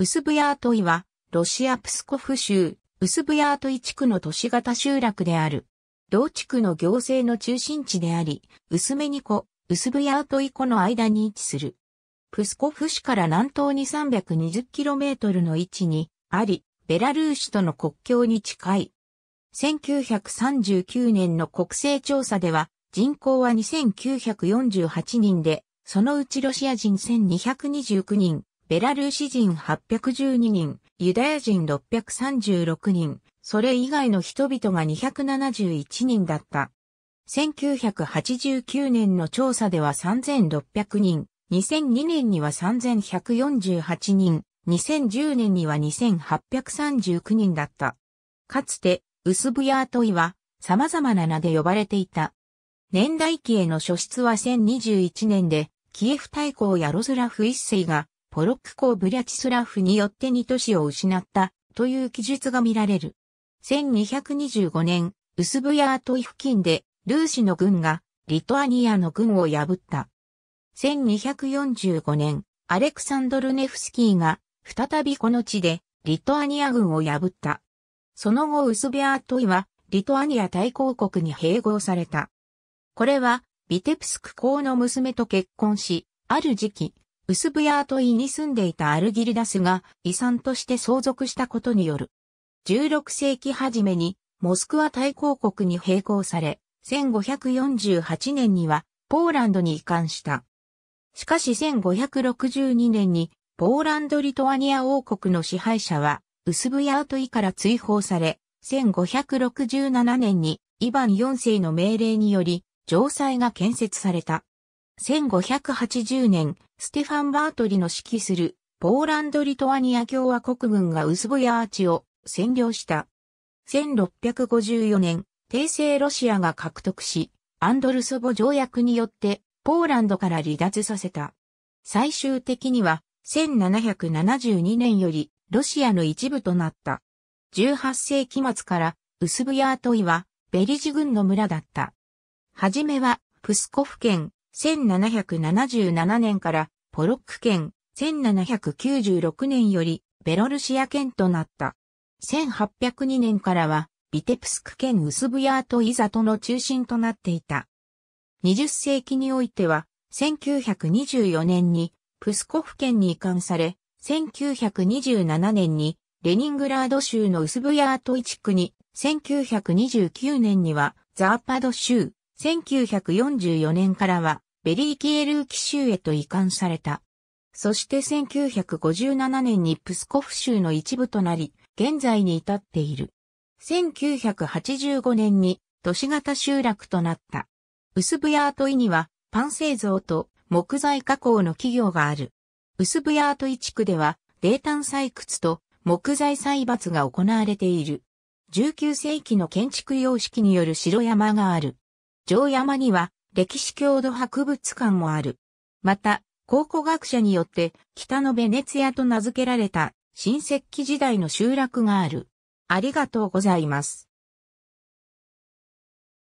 ウスブヤートイは、ロシアプスコフ州、ウスブヤートイ地区の都市型集落である。同地区の行政の中心地であり、ウスメニコ、ウスブヤートイ湖の間に位置する。プスコフ市から南東に 320km の位置にあり、ベラルーシとの国境に近い。1939年の国勢調査では、人口は2948人で、そのうちロシア人1229人、ベラルーシ人812人、ユダヤ人636人、それ以外の人々が271人だった。1989年の調査では3600人、2002年には3148人、2010年には2839人だった。かつて、ウスブヤートイは様々な名で呼ばれていた。年代記への初出は1021年で、キエフ大公やロズラフ一世がポロック公ブリャチスラフによって二都市を失ったという記述が見られる。1225年、ウスブヤートイ付近でルーシの軍がリトアニアの軍を破った。1245年、アレクサンドル・ネフスキーが再びこの地でリトアニア軍を破った。その後ウスベアートイはリトアニア大公国に併合された。これはビテプスク公の娘と結婚し、ある時期、ウスブヤートイに住んでいたアルギルダスが遺産として相続したことによる。16世紀初めにモスクワ大公国に並行され、1548年にはポーランドに移管した。しかし1562年にポーランド・リトアニア王国の支配者はウスブヤートイから追放され、1567年にイヴァン4世の命令により城塞が建設された。1580年、ステファン・バートリの指揮する、ポーランド・リトアニア共和国軍がウスボヤーチを占領した。1654年、帝政ロシアが獲得し、アンドルソボ条約によって、ポーランドから離脱させた。最終的には、1772年より、ロシアの一部となった。18世紀末から、ウスブヤートイは、ベリジ軍の村だった。はじめは、プスコフ県、1777年からポロック県、1796年よりベロルシア県となった。1802年からはビテプスク県ウスブヤートイザトの中心となっていた。20世紀においては1924年にプスコフ県に移管され、1927年にレニングラード州のウスブヤートイ地区に、1929年にはザーパド州、1944年からはベリーキエルーキ州へと移管された。そして1957年にプスコフ州の一部となり、現在に至っている。1985年に都市型集落となった。ウスブヤートイにはパン製造と木材加工の企業がある。ウスブヤートイ地区では泥炭採掘と木材採伐が行われている。19世紀の建築様式による城山がある。城山には歴史郷土博物館もある。また、考古学者によって北のベネツィアと名付けられた新石器時代の集落がある。ありがとうございます。